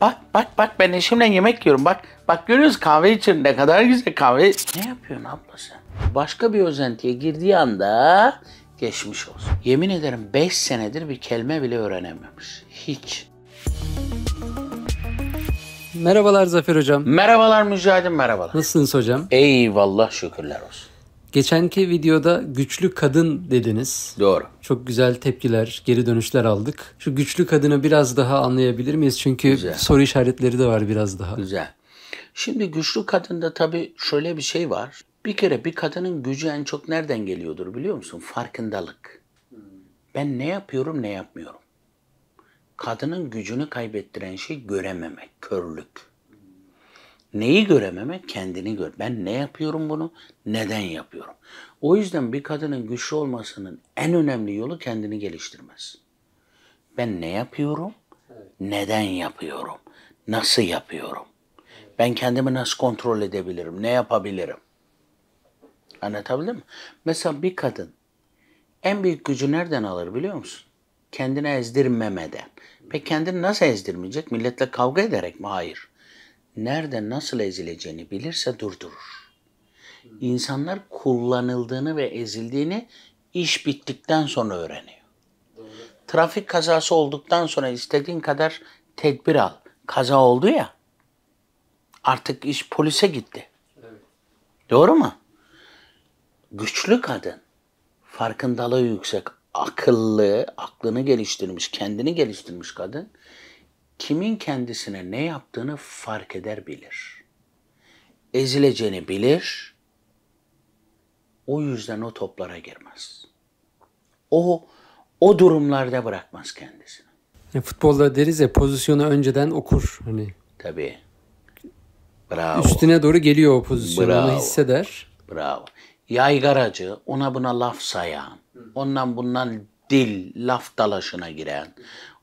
Bak bak bak ben eşimle yemek yiyorum. Bak bak görüyoruz kahve için ne kadar güzel kahve. Ne yapıyorsun ablası? Başka bir özentiye girdiği anda geçmiş olsun. Yemin ederim 5 senedir bir kelime bile öğrenememiş. Hiç. Merhabalar Zafer Hocam. Merhabalar Mücahit'im merhabalar. Nasılsınız hocam? Eyvallah şükürler olsun. Geçenki videoda güçlü kadın dediniz. Doğru. Çok güzel tepkiler, geri dönüşler aldık. Şu güçlü kadını biraz daha anlayabilir miyiz? Çünkü güzel. soru işaretleri de var biraz daha. Güzel. Şimdi güçlü kadında tabii şöyle bir şey var. Bir kere bir kadının gücü en çok nereden geliyordur biliyor musun? Farkındalık. Ben ne yapıyorum ne yapmıyorum. Kadının gücünü kaybettiren şey görememek, körlük. Neyi görememe Kendini gör. Ben ne yapıyorum bunu? Neden yapıyorum? O yüzden bir kadının güçlü olmasının en önemli yolu kendini geliştirmez. Ben ne yapıyorum? Neden yapıyorum? Nasıl yapıyorum? Ben kendimi nasıl kontrol edebilirim? Ne yapabilirim? Anlatabildim mi? Mesela bir kadın en büyük gücü nereden alır biliyor musun? Kendini ezdirmemeden. Peki kendini nasıl ezdirmeyecek? Milletle kavga ederek mi? Hayır nerede nasıl ezileceğini bilirse durdurur. İnsanlar kullanıldığını ve ezildiğini iş bittikten sonra öğreniyor. Trafik kazası olduktan sonra istediğin kadar tedbir al. Kaza oldu ya. Artık iş polise gitti. Doğru mu? Güçlü kadın, farkındalığı yüksek, akıllı, aklını geliştirmiş, kendini geliştirmiş kadın kimin kendisine ne yaptığını fark eder bilir. Ezileceğini bilir. O yüzden o toplara girmez. O o durumlarda bırakmaz kendisini. Yani e, futbolda deriz ya pozisyonu önceden okur hani. Tabii. Bravo. Üstüne doğru geliyor o pozisyonu Bravo. hisseder. Bravo. Yaygaracı, ona buna laf sayan, ondan bundan dil, laf dalaşına giren,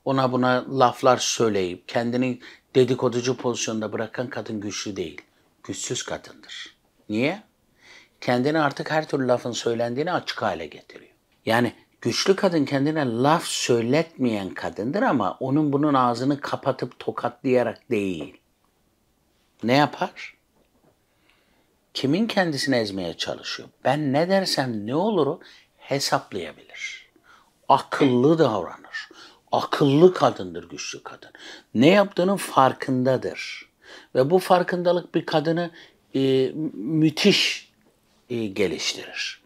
ona buna laflar söyleyip kendini dedikoducu pozisyonda bırakan kadın güçlü değil. Güçsüz kadındır. Niye? Kendini artık her türlü lafın söylendiğini açık hale getiriyor. Yani güçlü kadın kendine laf söyletmeyen kadındır ama onun bunun ağzını kapatıp tokatlayarak değil. Ne yapar? Kimin kendisini ezmeye çalışıyor? Ben ne dersem ne olur hesaplayabilir. Akıllı davranır akıllı kadındır güçlü kadın. Ne yaptığının farkındadır. Ve bu farkındalık bir kadını e, müthiş e, geliştirir.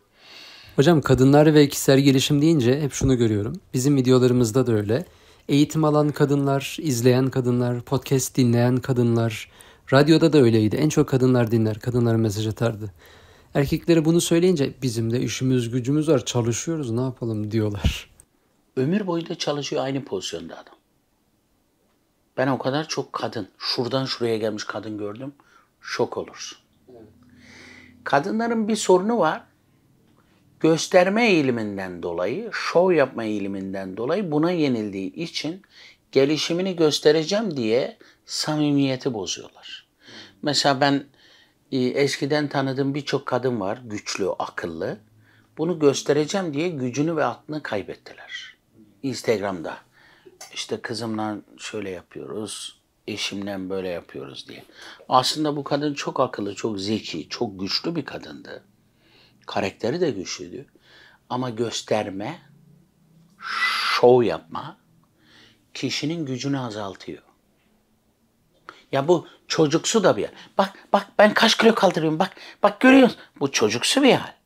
Hocam kadınlar ve kişisel gelişim deyince hep şunu görüyorum. Bizim videolarımızda da öyle. Eğitim alan kadınlar, izleyen kadınlar, podcast dinleyen kadınlar, radyoda da öyleydi. En çok kadınlar dinler, kadınlar mesaj atardı. Erkeklere bunu söyleyince bizim de işimiz gücümüz var, çalışıyoruz ne yapalım diyorlar. Ömür boyunda çalışıyor aynı pozisyonda adam. Ben o kadar çok kadın, şuradan şuraya gelmiş kadın gördüm. Şok olursun. Kadınların bir sorunu var. Gösterme eğiliminden dolayı, şov yapma eğiliminden dolayı buna yenildiği için gelişimini göstereceğim diye samimiyeti bozuyorlar. Mesela ben e, eskiden tanıdığım birçok kadın var, güçlü, akıllı. Bunu göstereceğim diye gücünü ve aklını kaybettiler. Instagram'da işte kızımla şöyle yapıyoruz, eşimle böyle yapıyoruz diye. Aslında bu kadın çok akıllı, çok zeki, çok güçlü bir kadındı. Karakteri de güçlüydü. Ama gösterme, şov yapma kişinin gücünü azaltıyor. Ya bu çocuksu da bir hal. Bak bak ben kaç kilo kaldırıyorum bak bak görüyorsun. Bu çocuksu bir hal.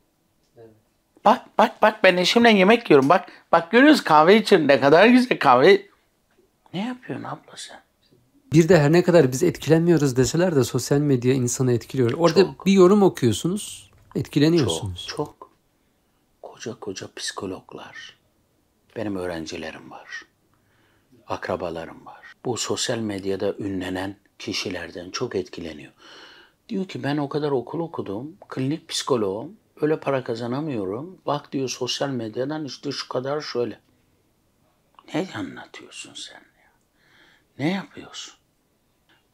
Bak bak bak ben eşimle yemek yiyorum. Bak bak görüyoruz kahve için ne kadar güzel kahve. Ne yapıyorsun abla sen? Bir de her ne kadar biz etkilenmiyoruz deseler de sosyal medya insanı etkiliyor. Orada çok, bir yorum okuyorsunuz, etkileniyorsunuz. Çok, çok. Koca koca psikologlar. Benim öğrencilerim var. Akrabalarım var. Bu sosyal medyada ünlenen kişilerden çok etkileniyor. Diyor ki ben o kadar okul okudum, klinik psikoloğum öyle para kazanamıyorum. Bak diyor sosyal medyadan işte şu kadar şöyle. Ne anlatıyorsun sen ya? Ne yapıyorsun?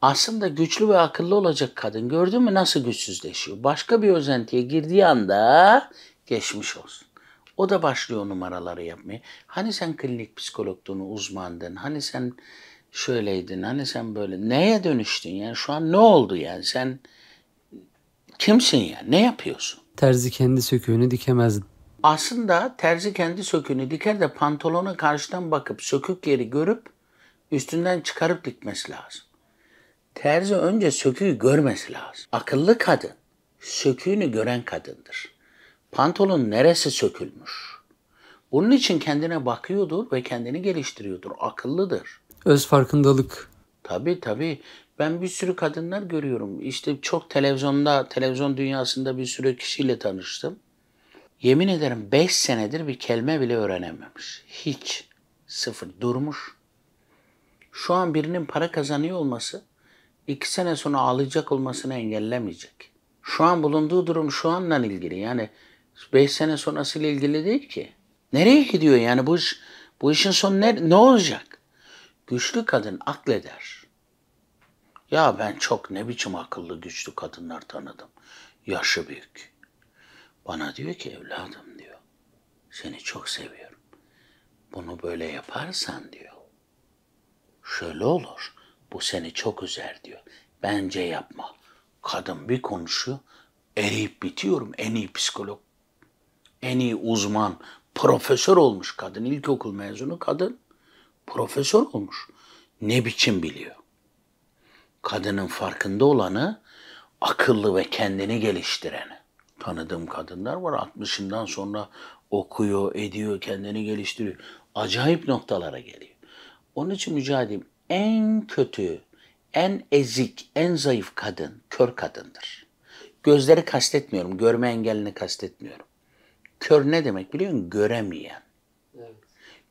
Aslında güçlü ve akıllı olacak kadın gördün mü nasıl güçsüzleşiyor? Başka bir özentiye girdiği anda geçmiş olsun. O da başlıyor numaraları yapmaya. Hani sen klinik psikologdun, uzmandın, hani sen şöyleydin, hani sen böyle. Neye dönüştün yani şu an ne oldu yani sen kimsin ya yani? ne yapıyorsun? terzi kendi söküğünü dikemez. Aslında terzi kendi söküğünü diker de pantolona karşıdan bakıp sökük yeri görüp üstünden çıkarıp dikmesi lazım. Terzi önce söküğü görmesi lazım. Akıllı kadın söküğünü gören kadındır. Pantolon neresi sökülmüş? Bunun için kendine bakıyordur ve kendini geliştiriyordur. Akıllıdır. Öz farkındalık. Tabii tabii. Ben bir sürü kadınlar görüyorum. İşte çok televizyonda, televizyon dünyasında bir sürü kişiyle tanıştım. Yemin ederim 5 senedir bir kelime bile öğrenememiş. Hiç. Sıfır. Durmuş. Şu an birinin para kazanıyor olması 2 sene sonra ağlayacak olmasını engellemeyecek. Şu an bulunduğu durum şu anla ilgili. Yani 5 sene sonrasıyla ilgili değil ki. Nereye gidiyor yani bu iş, bu işin sonu ne, ne olacak? Güçlü kadın akleder. Ya ben çok ne biçim akıllı güçlü kadınlar tanıdım. Yaşı büyük. Bana diyor ki evladım diyor. Seni çok seviyorum. Bunu böyle yaparsan diyor. Şöyle olur. Bu seni çok üzer diyor. Bence yapma. Kadın bir konuşuyor. Eriyip bitiyorum. En iyi psikolog, en iyi uzman, profesör olmuş kadın. ilkokul mezunu kadın profesör olmuş. Ne biçim biliyor? kadının farkında olanı, akıllı ve kendini geliştireni. Tanıdığım kadınlar var 60'ından sonra okuyor, ediyor, kendini geliştiriyor. Acayip noktalara geliyor. Onun için mücadelem en kötü, en ezik, en zayıf kadın, kör kadındır. Gözleri kastetmiyorum, görme engelini kastetmiyorum. Kör ne demek biliyor musun? Göremeyen. Evet.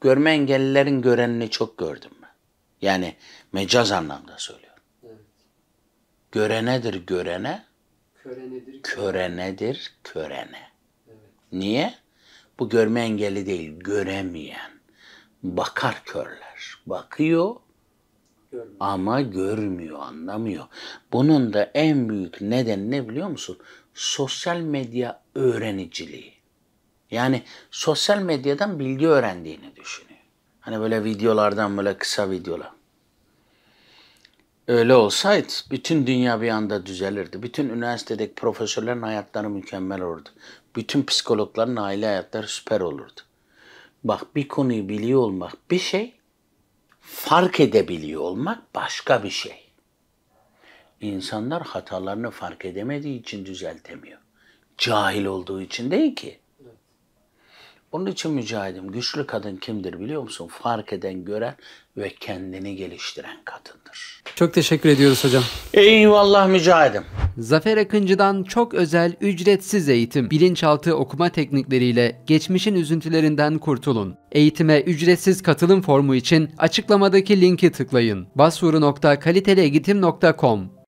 Görme engellilerin görenini çok gördüm ben. Yani mecaz anlamda söylüyorum. Görenedir görene. Körenedir. Körenedir körene. Evet. Niye? Bu görme engeli değil, göremeyen. Bakar körler. Bakıyor görmüyor. ama görmüyor, anlamıyor. Bunun da en büyük nedeni ne biliyor musun? Sosyal medya öğreniciliği. Yani sosyal medyadan bilgi öğrendiğini düşünüyor. Hani böyle videolardan böyle kısa videolar. Öyle olsaydı bütün dünya bir anda düzelirdi. Bütün üniversitedeki profesörlerin hayatları mükemmel olurdu. Bütün psikologların aile hayatları süper olurdu. Bak bir konuyu biliyor olmak bir şey, fark edebiliyor olmak başka bir şey. İnsanlar hatalarını fark edemediği için düzeltemiyor. Cahil olduğu için değil ki. Onun için mücahidim güçlü kadın kimdir biliyor musun? Fark eden, gören ve kendini geliştiren kadındır. Çok teşekkür ediyoruz hocam. Eyvallah mücahidim. Zafer Akıncı'dan çok özel ücretsiz eğitim, bilinçaltı okuma teknikleriyle geçmişin üzüntülerinden kurtulun. Eğitime ücretsiz katılım formu için açıklamadaki linki tıklayın. basuru.kaliteliğitim.com